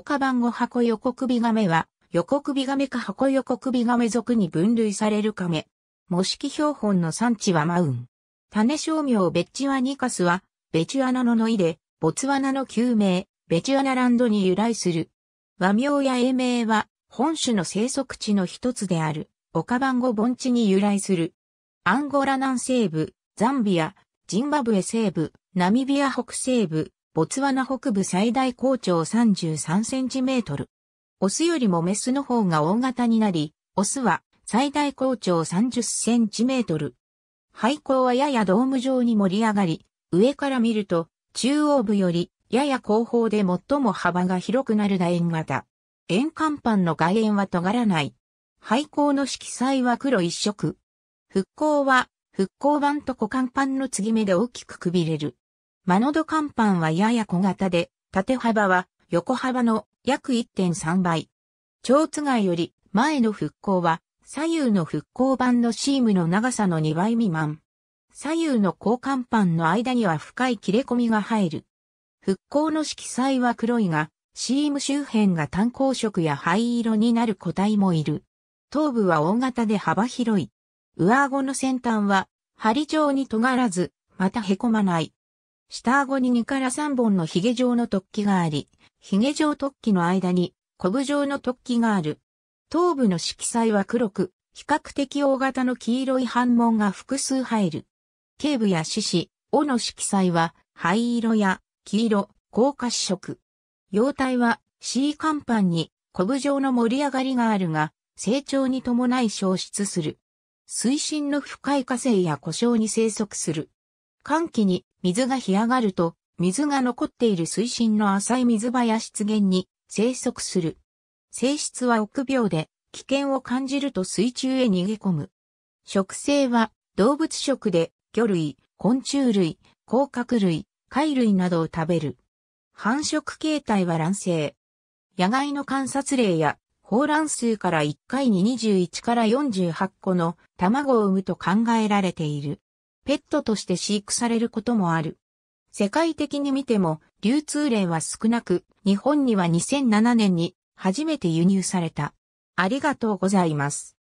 他ンゴ箱横首亀は、横首亀か箱横首亀属に分類される亀。模式標本の産地はマウン。種商名ベッチワニカスは、ベチュアナのノイで、ボツワナの旧名、ベチュアナランドに由来する。和名や英名は、本種の生息地の一つである、オカバンゴ盆地に由来する。アンゴラ南西部、ザンビア、ジンバブエ西部、ナミビア北西部、ボツワナ北部最大高潮33センチメートル。オスよりもメスの方が大型になり、オスは最大高潮30センチメートル。廃校はややドーム状に盛り上がり、上から見ると、中央部よりやや後方で最も幅が広くなる楕円型。円甲板の外縁は尖らない。廃校の色彩は黒一色。復興は、復興板と股間板の継ぎ目で大きくくびれる。マノド甲板はやや小型で、縦幅は横幅の約1.3倍。蝶津貝より前の復興は左右の復興板のシームの長さの2倍未満。左右の交換板の間には深い切れ込みが入る。復興の色彩は黒いが、シーム周辺が単光色や灰色になる個体もいる。頭部は大型で幅広い。上顎の先端は、針状に尖らず、また凹まない。下顎に2から3本の髭状の突起があり、髭状突起の間に、コブ状の突起がある。頭部の色彩は黒く、比較的大型の黄色い斑紋が複数入る。頸部や四肢、尾の色彩は灰色や黄色、高褐色。様体は C 甲板にコブ状の盛り上がりがあるが、成長に伴い消失する。水深の深い火星や故障に生息する。寒気に水が干上がると、水が残っている水深の浅い水場や湿原に生息する。性質は臆病で、危険を感じると水中へ逃げ込む。食性は動物食で魚類、昆虫類、甲殻類、貝類などを食べる。繁殖形態は卵生。野外の観察例や、放卵数から1回に21から48個の卵を産むと考えられている。ペットとして飼育されることもある。世界的に見ても流通例は少なく、日本には2007年に初めて輸入された。ありがとうございます。